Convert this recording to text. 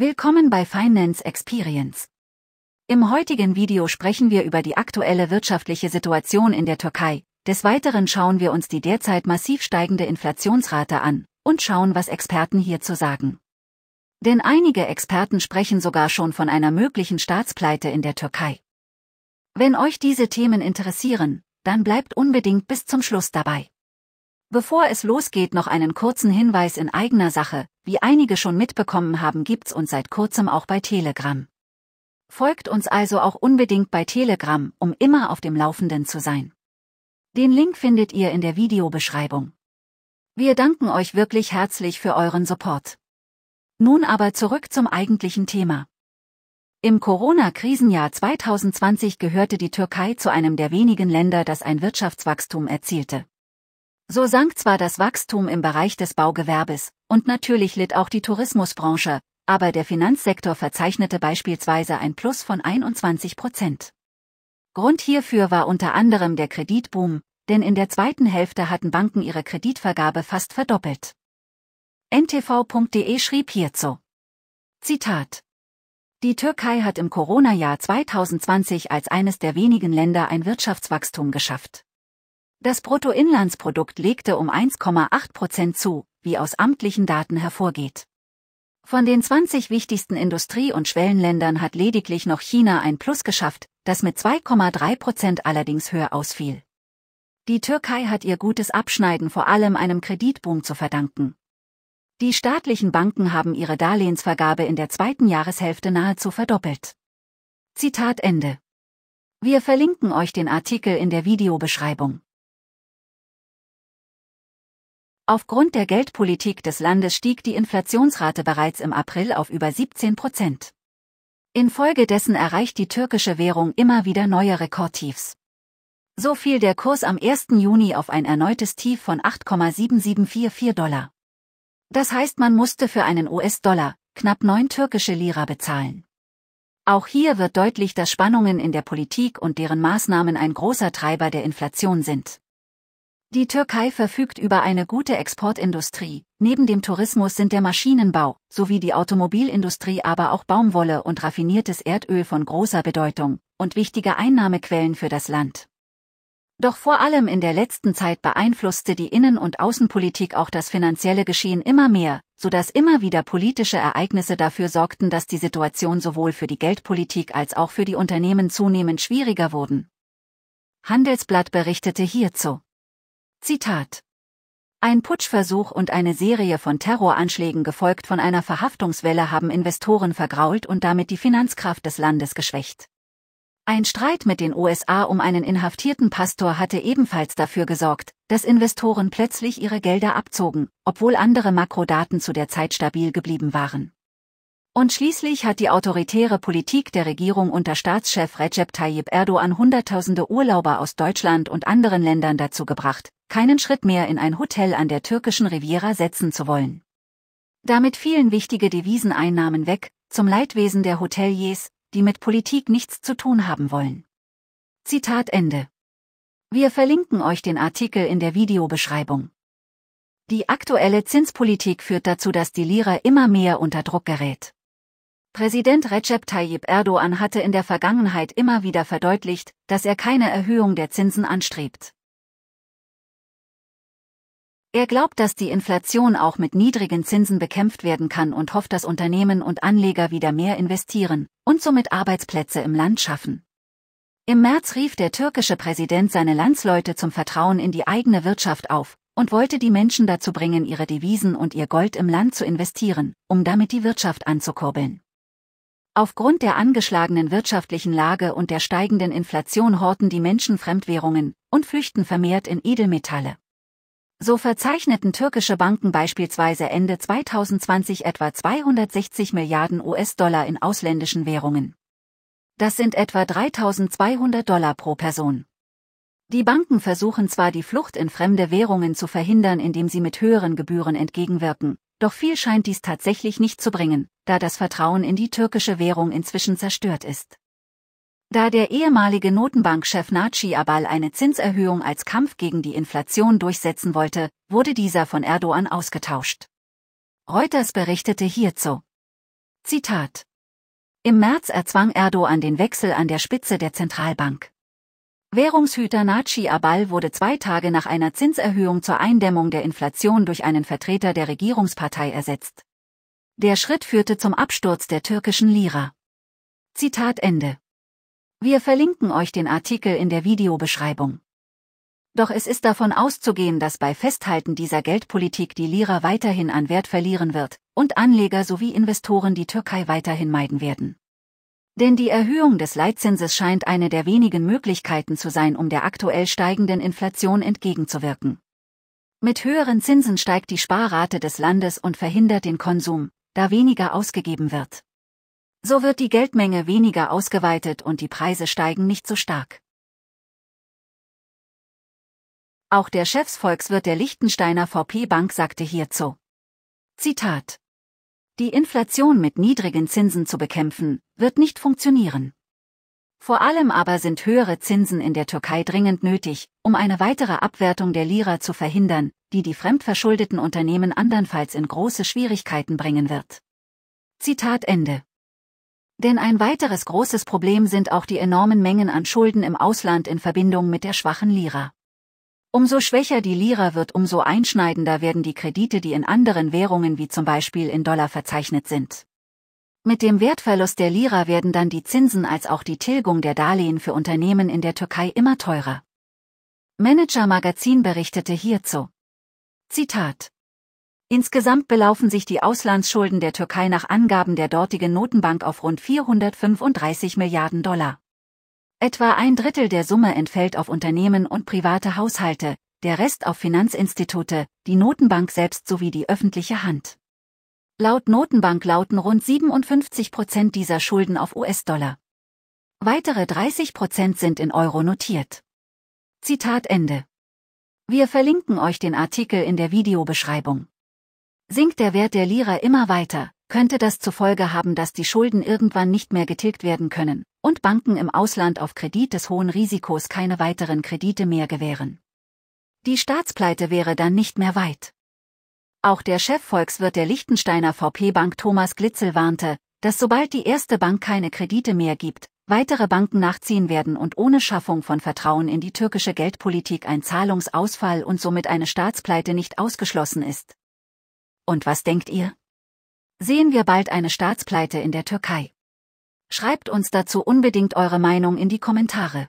Willkommen bei Finance Experience. Im heutigen Video sprechen wir über die aktuelle wirtschaftliche Situation in der Türkei. Des Weiteren schauen wir uns die derzeit massiv steigende Inflationsrate an und schauen, was Experten hierzu sagen. Denn einige Experten sprechen sogar schon von einer möglichen Staatspleite in der Türkei. Wenn euch diese Themen interessieren, dann bleibt unbedingt bis zum Schluss dabei. Bevor es losgeht, noch einen kurzen Hinweis in eigener Sache. Wie einige schon mitbekommen haben, gibt's uns seit kurzem auch bei Telegram. Folgt uns also auch unbedingt bei Telegram, um immer auf dem Laufenden zu sein. Den Link findet ihr in der Videobeschreibung. Wir danken euch wirklich herzlich für euren Support. Nun aber zurück zum eigentlichen Thema. Im Corona-Krisenjahr 2020 gehörte die Türkei zu einem der wenigen Länder, das ein Wirtschaftswachstum erzielte. So sank zwar das Wachstum im Bereich des Baugewerbes, und natürlich litt auch die Tourismusbranche, aber der Finanzsektor verzeichnete beispielsweise ein Plus von 21 Prozent. Grund hierfür war unter anderem der Kreditboom, denn in der zweiten Hälfte hatten Banken ihre Kreditvergabe fast verdoppelt. ntv.de schrieb hierzu. Zitat. Die Türkei hat im Corona-Jahr 2020 als eines der wenigen Länder ein Wirtschaftswachstum geschafft. Das Bruttoinlandsprodukt legte um 1,8 Prozent zu, wie aus amtlichen Daten hervorgeht. Von den 20 wichtigsten Industrie- und Schwellenländern hat lediglich noch China ein Plus geschafft, das mit 2,3 Prozent allerdings höher ausfiel. Die Türkei hat ihr gutes Abschneiden vor allem einem Kreditboom zu verdanken. Die staatlichen Banken haben ihre Darlehensvergabe in der zweiten Jahreshälfte nahezu verdoppelt. Zitat Ende. Wir verlinken euch den Artikel in der Videobeschreibung. Aufgrund der Geldpolitik des Landes stieg die Inflationsrate bereits im April auf über 17 Prozent. Infolgedessen erreicht die türkische Währung immer wieder neue Rekordtiefs. So fiel der Kurs am 1. Juni auf ein erneutes Tief von 8,7744 Dollar. Das heißt, man musste für einen US-Dollar knapp neun türkische Lira bezahlen. Auch hier wird deutlich, dass Spannungen in der Politik und deren Maßnahmen ein großer Treiber der Inflation sind. Die Türkei verfügt über eine gute Exportindustrie, neben dem Tourismus sind der Maschinenbau sowie die Automobilindustrie aber auch Baumwolle und raffiniertes Erdöl von großer Bedeutung und wichtige Einnahmequellen für das Land. Doch vor allem in der letzten Zeit beeinflusste die Innen- und Außenpolitik auch das finanzielle Geschehen immer mehr, so dass immer wieder politische Ereignisse dafür sorgten, dass die Situation sowohl für die Geldpolitik als auch für die Unternehmen zunehmend schwieriger wurden. Handelsblatt berichtete hierzu. Zitat. Ein Putschversuch und eine Serie von Terroranschlägen gefolgt von einer Verhaftungswelle haben Investoren vergrault und damit die Finanzkraft des Landes geschwächt. Ein Streit mit den USA um einen inhaftierten Pastor hatte ebenfalls dafür gesorgt, dass Investoren plötzlich ihre Gelder abzogen, obwohl andere Makrodaten zu der Zeit stabil geblieben waren. Und schließlich hat die autoritäre Politik der Regierung unter Staatschef Recep Tayyip Erdogan Hunderttausende Urlauber aus Deutschland und anderen Ländern dazu gebracht, keinen Schritt mehr in ein Hotel an der türkischen Riviera setzen zu wollen. Damit fielen wichtige Deviseneinnahmen weg, zum Leidwesen der Hoteliers, die mit Politik nichts zu tun haben wollen. Zitat Ende. Wir verlinken euch den Artikel in der Videobeschreibung. Die aktuelle Zinspolitik führt dazu, dass die Lira immer mehr unter Druck gerät. Präsident Recep Tayyip Erdogan hatte in der Vergangenheit immer wieder verdeutlicht, dass er keine Erhöhung der Zinsen anstrebt. Er glaubt, dass die Inflation auch mit niedrigen Zinsen bekämpft werden kann und hofft, dass Unternehmen und Anleger wieder mehr investieren und somit Arbeitsplätze im Land schaffen. Im März rief der türkische Präsident seine Landsleute zum Vertrauen in die eigene Wirtschaft auf und wollte die Menschen dazu bringen, ihre Devisen und ihr Gold im Land zu investieren, um damit die Wirtschaft anzukurbeln. Aufgrund der angeschlagenen wirtschaftlichen Lage und der steigenden Inflation horten die Menschen Fremdwährungen und flüchten vermehrt in Edelmetalle. So verzeichneten türkische Banken beispielsweise Ende 2020 etwa 260 Milliarden US-Dollar in ausländischen Währungen. Das sind etwa 3200 Dollar pro Person. Die Banken versuchen zwar die Flucht in fremde Währungen zu verhindern, indem sie mit höheren Gebühren entgegenwirken, doch viel scheint dies tatsächlich nicht zu bringen, da das Vertrauen in die türkische Währung inzwischen zerstört ist. Da der ehemalige Notenbankchef Naci Abal eine Zinserhöhung als Kampf gegen die Inflation durchsetzen wollte, wurde dieser von Erdogan ausgetauscht. Reuters berichtete hierzu. Zitat. Im März erzwang Erdogan den Wechsel an der Spitze der Zentralbank. Währungshüter Naci Abal wurde zwei Tage nach einer Zinserhöhung zur Eindämmung der Inflation durch einen Vertreter der Regierungspartei ersetzt. Der Schritt führte zum Absturz der türkischen Lira. Zitat Ende. Wir verlinken euch den Artikel in der Videobeschreibung. Doch es ist davon auszugehen, dass bei Festhalten dieser Geldpolitik die Lira weiterhin an Wert verlieren wird und Anleger sowie Investoren die Türkei weiterhin meiden werden. Denn die Erhöhung des Leitzinses scheint eine der wenigen Möglichkeiten zu sein, um der aktuell steigenden Inflation entgegenzuwirken. Mit höheren Zinsen steigt die Sparrate des Landes und verhindert den Konsum, da weniger ausgegeben wird. So wird die Geldmenge weniger ausgeweitet und die Preise steigen nicht so stark. Auch der Chefsvolkswirt der Liechtensteiner VP-Bank sagte hierzu. Zitat. Die Inflation mit niedrigen Zinsen zu bekämpfen, wird nicht funktionieren. Vor allem aber sind höhere Zinsen in der Türkei dringend nötig, um eine weitere Abwertung der Lira zu verhindern, die die fremdverschuldeten Unternehmen andernfalls in große Schwierigkeiten bringen wird. Zitat Ende. Denn ein weiteres großes Problem sind auch die enormen Mengen an Schulden im Ausland in Verbindung mit der schwachen Lira. Umso schwächer die Lira wird, umso einschneidender werden die Kredite, die in anderen Währungen wie zum Beispiel in Dollar verzeichnet sind. Mit dem Wertverlust der Lira werden dann die Zinsen als auch die Tilgung der Darlehen für Unternehmen in der Türkei immer teurer. Manager Magazin berichtete hierzu. Zitat. Insgesamt belaufen sich die Auslandsschulden der Türkei nach Angaben der dortigen Notenbank auf rund 435 Milliarden Dollar. Etwa ein Drittel der Summe entfällt auf Unternehmen und private Haushalte, der Rest auf Finanzinstitute, die Notenbank selbst sowie die öffentliche Hand. Laut Notenbank lauten rund 57 Prozent dieser Schulden auf US-Dollar. Weitere 30 Prozent sind in Euro notiert. Zitat Ende. Wir verlinken euch den Artikel in der Videobeschreibung. Sinkt der Wert der Lira immer weiter, könnte das zur Folge haben, dass die Schulden irgendwann nicht mehr getilgt werden können und Banken im Ausland auf Kredit des hohen Risikos keine weiteren Kredite mehr gewähren. Die Staatspleite wäre dann nicht mehr weit. Auch der Chefvolkswirt der Liechtensteiner VP-Bank Thomas Glitzel warnte, dass sobald die erste Bank keine Kredite mehr gibt, weitere Banken nachziehen werden und ohne Schaffung von Vertrauen in die türkische Geldpolitik ein Zahlungsausfall und somit eine Staatspleite nicht ausgeschlossen ist. Und was denkt ihr? Sehen wir bald eine Staatspleite in der Türkei? Schreibt uns dazu unbedingt eure Meinung in die Kommentare.